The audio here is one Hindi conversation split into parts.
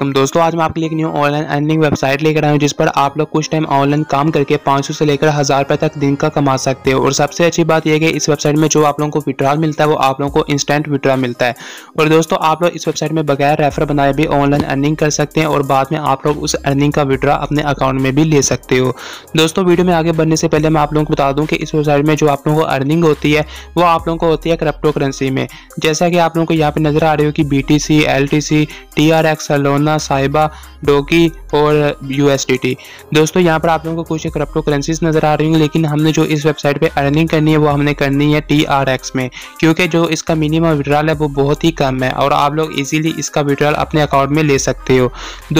तो दोस्तों आज मैं आपके लिए एक न्यू ऑनलाइन अर्निंग वेबसाइट लेकर आया हूँ जिस पर आप लोग कुछ टाइम ऑनलाइन काम करके 500 से लेकर हज़ार रुपये तक दिन का कमा सकते हो और सबसे अच्छी बात यह कि इस वेबसाइट में जो आप लोगों को विड्रॉल मिलता है वो आप लोगों को इंस्टेंट विड्रॉल मिलता है और दोस्तों आप लोग इस वेबसाइट में बगैर रेफर बनाए भी ऑनलाइन अर्निंग कर सकते हैं और बाद में आप लोग उस अर्निंग का विड्रॉ अपने अकाउंट में भी ले सकते हो दोस्तों वीडियो में आगे बढ़ने से पहले मैं आप लोगों को बता दूँ कि इस वेबसाइट में जो आप लोगों को अर्निंग होती है वो आप लोगों को होती है क्रिप्टो करेंसी में जैसा कि आप लोगों को यहाँ पर नजर आ रही हो कि B T C L T C T R X Solana साइबा डोकी और यूएसडीटी दोस्तों यहाँ पर आप लोगों को कुछ क्रिप्टो करेंसीज नज़र आ रही होंगी लेकिन हमने जो इस वेबसाइट पे अर्निंग करनी है वो हमने करनी है टी में क्योंकि जो इसका मिनिमम विड्रॉल है वो बहुत ही कम है और आप लोग इजीली इसका विड्रॉल अपने अकाउंट में ले सकते हो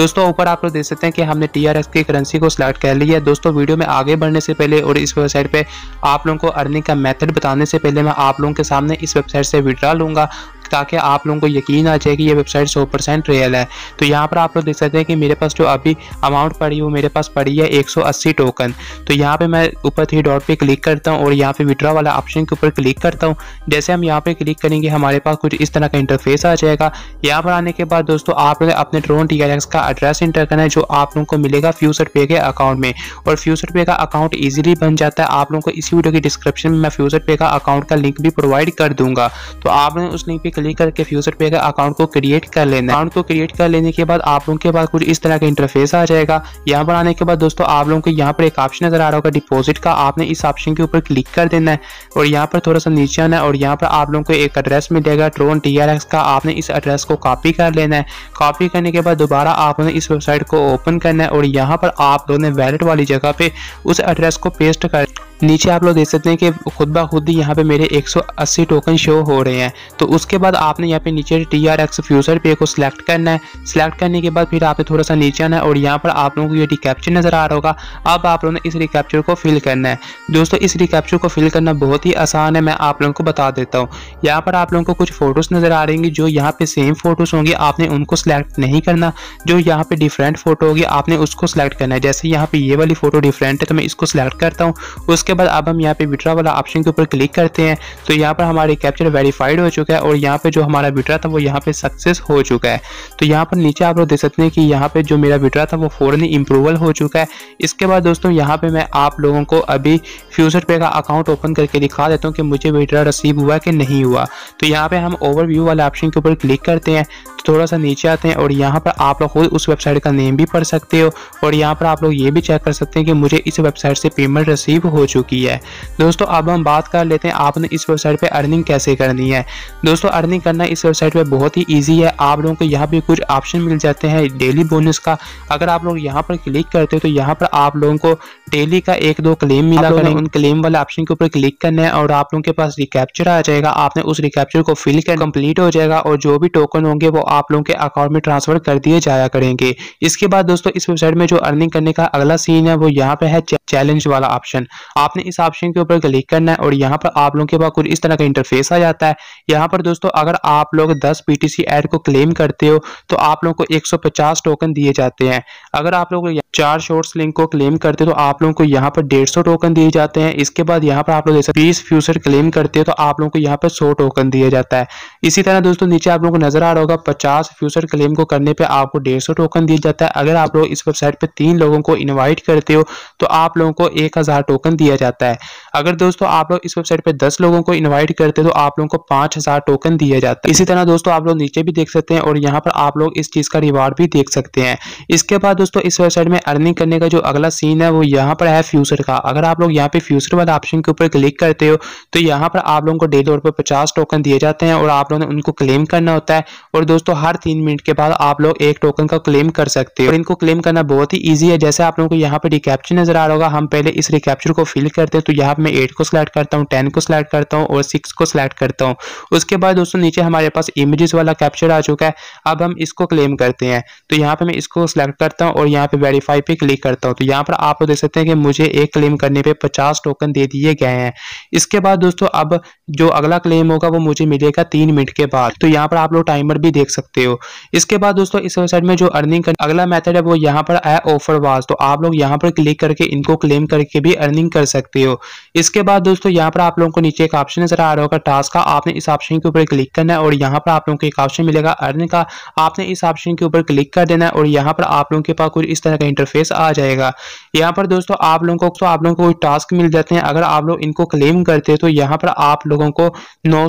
दोस्तों ऊपर आप लोग देख सकते हैं कि हमने टी आर की करेंसी को सिलेक्ट कर लिया है दोस्तों वीडियो में आगे बढ़ने से पहले और इस वेबसाइट पर आप लोगों को अर्निंग का मैथड बताने से पहले मैं आप लोगों के सामने इस वेबसाइट से विड्रॉ लूँगा ताकि आप लोगों को यकीन आ जाए कि ये वेबसाइट सौ परसेंट रियल है तो यहाँ पर आप लोग देख सकते हैं कि मेरे पास जो अभी अमाउंट पड़ी वो मेरे पास पड़ी है 180 टोकन तो यहाँ पे मैं ऊपर थ्री डॉट पे क्लिक करता हूँ और यहाँ पे विड्रा वाला ऑप्शन के ऊपर क्लिक करता हूँ जैसे हम यहाँ पे क्लिक करेंगे हमारे पास कुछ इस तरह का इंटरफेस आ जाएगा यहाँ पर आने के बाद दोस्तों आप लोग अपने ड्रोन टी का एड्रेस इंटर करना है जो आप लोगों को मिलेगा फ्यूचर पे के अकाउंट में और फ्यूचर पे का अकाउंट ईजिली बन जाता है आप लोगों को इसी वीडियो की डिस्क्रिप्शन में मैं फ्यूचर पे का अकाउंट का लिंक भी प्रोवाइड कर दूंगा तो आप उस लिंक पर क्लिक करके फ्यूचर पे अकाउंट को क्रिएट कर लेना अकाउंट को क्रिएट कर लेने के बाद आप लोगों के पास कुछ इस तरह का इंटरफेस आ जाएगा यहाँ पर आने के बाद दोस्तों आप लोगों को यहाँ पर एक ऑप्शन नजर आ रहा होगा डिपोजिट का आपने इस ऑप्शन के ऊपर क्लिक कर देना है और यहाँ पर थोड़ा सा नीचे आना है और यहाँ पर आप लोगों को एक एड्रेस मिलेगा ट्रोन टी का आपने इस एड्रेस को कॉपी कर लेना है कॉपी करने के बाद दोबारा आपने इस वेबसाइट को ओपन करना है और यहाँ पर आप लोगों ने वैलेट वाली जगह पे उस एड्रेस को पेस्ट कर नीचे आप लोग देख सकते हैं कि खुद ब खुद ही यहाँ पे मेरे 180 टोकन शो हो रहे हैं तो उसके बाद आपने यहाँ पे नीचे टी आर एक्स फ्यूचर पे को सिलेक्ट करना है सिलेक्ट करने के बाद फिर आपने थोड़ा सा नीचे आना है और यहाँ पर आप लोगों को ये रिकैप्चर नज़र आ रहा होगा अब आप लोगों ने इस रिकैप्चर को फिल करना है दोस्तों इस रिकैप्चर को फिल करना बहुत ही आसान है मैं आप लोगों को बता देता हूँ यहाँ पर आप लोगों को कुछ फ़ोटोज़ नज़र आ रहेंगी जो यहाँ पर सेम फ़ोटोज़ होंगी आपने उनको सिलेक्ट नहीं करना जो यहाँ पे डिफरेंट फ़ोटो होगी आपने उसको सेलेक्ट करना है जैसे यहाँ पर ये वाली फ़ोटो डिफरेंट है तो मैं इसको सेलेक्ट करता हूँ उसके उसके बाद अब हम यहाँ पे विड्रा वाला ऑप्शन के ऊपर क्लिक करते हैं तो यहाँ पर हमारे कैप्चर वेरीफाइड हो चुका है और यहाँ पे जो हमारा विड्रा था वो यहाँ पे सक्सेस हो चुका है तो यहाँ पर नीचे आप लोग देख सकते हैं कि यहाँ पे जो मेरा विड्रा था वो फोरन इंप्रूवल हो चुका है इसके बाद दोस्तों यहाँ पे मैं आप लोगों को अभी फ्यूचर पे का अकाउंट ओपन करके दिखा देता हूँ कि मुझे विड्रा रिसीव हुआ कि नहीं हुआ तो यहाँ पे हम व्यू वाले ऑप्शन के ऊपर क्लिक करते हैं तो थोड़ा सा नीचे आते हैं और यहाँ पर आप लोग खुद उस वेबसाइट का नेम भी पढ़ सकते हो और यहाँ पर आप लोग ये भी चेक कर सकते हैं कि मुझे इस वेबसाइट से पेमेंट रिसीव हो चुका चुकी है दोस्तों अब हम बात कर लेते हैं आपने इस वेबसाइट पर अर्निंग कैसे करनी है दोस्तों अर्निंग करना इस वेबसाइट पर बहुत ही ईजी है आप लोगों को यहाँ पर कुछ ऑप्शन मिल जाते हैं डेली बोनस का अगर आप लोग यहाँ पर क्लिक करते हो तो यहाँ पर आप लोगों को डेली का एक दो क्लेम मिला करें उन क्लेम वाले ऑप्शन के ऊपर क्लिक करना है और आप लोगों के पास रिकैप्चर आ जाएगा आपने उस रिकैप्चर को फिल कर कंप्लीट हो जाएगा और जो भी टोकन होंगे वो आप लोगों के अकाउंट में ट्रांसफर कर दिए जाया करेंगे इसके बाद दोस्तों इस वेबसाइट में जो अर्निंग करने का अगला सीन है वो यहाँ पे है चैलेंज वाला ऑप्शन आपने इस ऑप्शन के ऊपर क्लिक करना है और यहाँ पर आप लोगों के पास कुछ इस तरह का इंटरफेस आ जाता है यहाँ पर दोस्तों अगर आप लोग 10 पीटीसी एड को क्लेम करते हो तो आप लोगों को 150 टोकन दिए जाते हैं अगर आप लोग चार शॉर्ट्स लिंक को क्लेम करते हो तो आप लोगों को यहाँ पर डेढ़ टोकन दिए जाते हैं इसके बाद यहाँ पर आप लोग जैसे बीस फ्यूचर क्लेम करते हो तो आप लोगों को यहाँ पर सौ टोकन दिया जाता है इसी तरह दोस्तों नीचे आप लोगों को नजर आ रहा होगा पचास फ्यूचर क्लेम को करने पर आपको डेढ़ टोकन दिया जाता है अगर आप लोग इस वेबसाइट पर तीन लोगों को इन्वाइट करते हो तो आप लोगों को एक हज़ार टोकन दिया जाता है अगर दोस्तों आप लोग इस वेबसाइट पर दस लोगों को इन्वाइट करते हैं तो आप लोगों को पांच हज़ार टोकन दिया जाता है इसी तरह दोस्तों आप लोग नीचे भी देख सकते हैं और यहाँ पर आप लोग इस चीज़ का रिवार्ड भी देख सकते हैं इसके बाद दोस्तों इस वेबसाइट में अर्निंग करने का जो अगला सीन है वो यहाँ पर है फ्यूचर का अगर आप लोग यहाँ पे फ्यूचर वाले ऑप्शन के ऊपर क्लिक करते हो तो यहाँ पर आप लोगों को डेली तौर पर पचास टोकन दिए जाते हैं और आप लोगों ने उनको क्लेम करना होता है और दोस्तों हर तीन मिनट के बाद आप लोग एक टोकन का क्लेम कर सकते हो और इनको क्लेम करना बहुत ही ईजी है जैसे आप लोगों को यहाँ पर डिकैप्चन नजर आ रहा होगा हम पहले इस रिकैप्चर को फिल करते हैं तो यहाँ मैं एट को सिलेक्ट करता हूँ टेन को सिलेक्ट करता हूँ और सिक्स को सिलेक्ट करता हूँ उसके बाद दोस्तों नीचे हमारे पास इमेजेस वाला कैप्चर आ चुका है अब हम इसको क्लेम करते हैं तो यहाँ पर मैं इसको सिलेक्ट करता हूँ और यहाँ पर वेरीफाई पे क्लिक करता हूँ तो यहाँ पर आप देख सकते हैं कि मुझे एक क्लेम करने पर पचास टोकन दे दिए गए हैं इसके बाद दोस्तों अब जो अगला क्लेम होगा वो मुझे मिलेगा तीन मिनट के बाद तो यहाँ पर आप लोग टाइमर भी देख सकते हो इसके बाद दोस्तों इस वेबसाइट में जो अर्निंग अगला मेथड है वो यहाँ पर है ऑफर वाज तो आप लोग यहाँ पर क्लिक करके इनको को क्लेम करके भी अर्निंग कर सकते हो इसके बाद दोस्तों यहाँ पर आप लोगों को नीचे एक ऑप्शन नजर आ रहा होगा टास्क का आपने इस ऑप्शन के ऊपर क्लिक करना है और यहाँ पर आप लोगों को एक ऑप्शन मिलेगा अर्न का आपने इस ऑप्शन के ऊपर क्लिक कर देना है और यहाँ पर आप लोगों के पास कुछ इस तरह का इंटरफेस आ जाएगा यहाँ पर दोस्तों आप लोगों को आप लोगों को कुछ टास्क मिल जाते हैं अगर आप लोग इनको क्लेम करते हैं तो यहाँ पर आप लोगों को नौ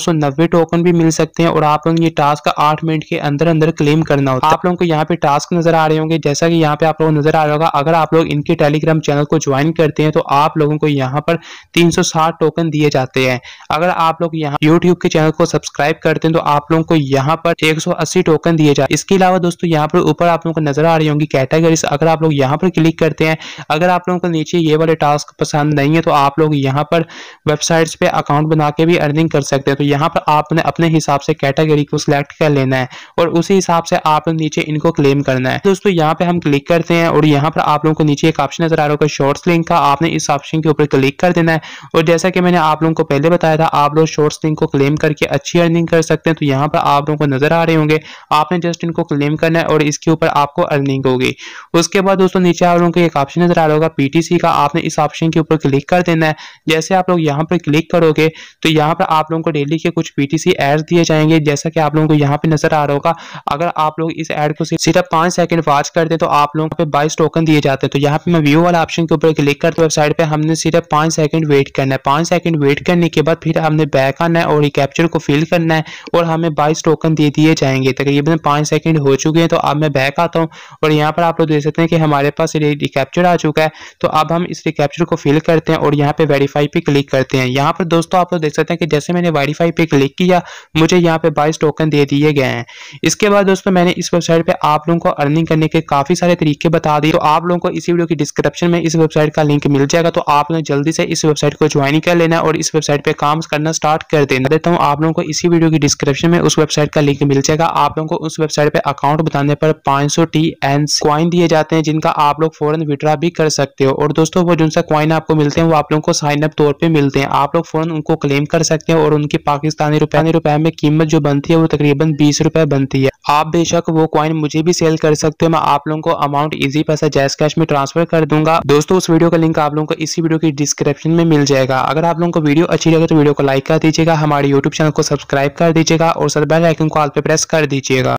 टोकन भी मिल सकते हैं और आप लोगों ये टास्क आठ मिनट के अंदर अंदर क्लेम करना होता है आप लोगों को यहाँ पे टास्क नजर आ रहे होंगे जैसा कि यहाँ पे आप लोगों को नजर आ रहा होगा अगर आप लोग इनके टेलीग्राम चैनल को ज्वाइन ज्वाइन करते हैं तो आप लोगों को यहाँ पर 360 टोकन दिए जाते हैं अगर आप लोग यहाँ यूट्यूब के चैनल को सब्सक्राइब करते हैं तो आप लोगों को यहाँ पर 180 टोकन दिए जाते हैं इसके अलावा दोस्तों यहाँ पर ऊपर आप लोगों को नजर आ रही होंगी कैटेगरीज अगर आप लोग यहाँ पर क्लिक करते हैं अगर आप लोगों को नीचे ये वाले टास्क पसंद नहीं है तो आप लोग यहाँ पर वेबसाइट्स पे अकाउंट बना के भी अर्निंग कर सकते हैं तो यहाँ पर आपने अपने हिसाब से कैटेगरी को सिलेक्ट कर लेना है और उसी हिसाब से आप नीचे इनको क्लेम करना है दोस्तों यहाँ पे हम क्लिक करते हैं और यहाँ पर आप लोगों को नीचे एक ऑप्शन नजर आ रहा होगा शॉर्ट शॉर्ट्स लिंक का आपने इस ऑप्शन के ऊपर क्लिक कर देना है और जैसा कि मैंने आप लोगों को पहले बताया था आप लोग शॉर्ट्स लिंक को क्लेम करके अच्छी अर्निंग कर सकते हैं तो यहाँ पर आप लोगों को नजर आ रहे होंगे आपने जस्ट इनको क्लेम करना है और इसके ऊपर आपको अर्निंग होगी उसके बाद दोस्तों नीचे आप लोगों को एक ऑप्शन नजर आ रहा होगा पीटीसी का आपने इस ऑप्शन के ऊपर क्लिक कर देना है जैसे आप लोग यहाँ पर क्लिक करोगे तो यहाँ पर आप लोगों को डेली के कुछ पीटीसी एड्स दिए जाएंगे जैसा कि आप लोगों को यहाँ पे नजर आ रहा होगा अगर आप लोग इस एड को सिर्फ पांच सेकंड वॉच करते तो आप लोगों पे बाईस टोकन दिए जाते हैं तो यहाँ पे मैं व्यू वाला ऑप्शन के ऊपर क्लिक करते वेबसाइट पे हमने सिर्फ पाँच सेकंड वेट करना है पाँच सेकंड वेट करने के बाद फिर हमने बैक आना है और कैप्चर को फिल करना है और हमें बाईस टोकन दे दिए जाएंगे तकरीबन पाँच सेकंड हो चुके हैं तो अब मैं बैक आता हूँ और यहाँ पर आप लोग देख सकते हैं कि हमारे पास रिकैप्चर आ चुका है तो अब हम इस रिकैप्चर को फिल करते हैं और यहाँ पर वेरीफाई पे क्लिक करते हैं यहाँ पर दोस्तों आप लोग देख सकते हैं कि जैसे मैंने वेरीफाई पे क्लिक किया मुझे यहाँ पे बाईस टोकन दे दिए गए हैं इसके बाद दोस्तों मैंने इस वेबसाइट पर आप लोगों को अर्निंग करने के काफ़ी सारे तरीके बता दिए तो आप लोगों को इसी वीडियो की डिस्क्रिप्शन में इस वेबसाइट वेबसाइट का लिंक मिल जाएगा तो आप लोग जल्दी से इस वेबसाइट को ज्वाइन कर लेना और इस वेबसाइट पे काम करना स्टार्ट कर देना देता हूँ आप लोगों को इसी वीडियो की डिस्क्रिप्शन में उस वेबसाइट का लिंक मिल जाएगा आप लोगों को उस वेबसाइट पे अकाउंट बताने पर पांच सौ टी एन क्वाइन दिए जाते हैं जिनका आप लोग फॉरन विड्रा भी कर सकते हो और दोस्तों वो जिनसे क्वाइन आपको मिलते हैं वो आप लोगों को साइन अप तौर पर मिलते हैं आप लोग फॉरन उनको क्लेम कर सकते हैं और उनकी पाकिस्तानी रुपये रुपये में कीमत जो बनती है वो तकरीबन बीस रुपये बनती है आप बेशक वो कॉइन मुझे भी सेल कर सकते हो मैं आप लोगों को अमाउंट इजी पैसा जैस कैश में ट्रांसफर कर दूंगा दोस्तों उस वीडियो का लिंक आप लोगों को इसी वीडियो की डिस्क्रिप्शन में मिल जाएगा अगर आप लोगों को वीडियो अच्छी लगे तो वीडियो को लाइक कर दीजिएगा हमारे यूट्यूब चैनल को सब्सक्राइब कर दीजिएगा और सर बेल आइकन को आल पे प्रेस कर दीजिएगा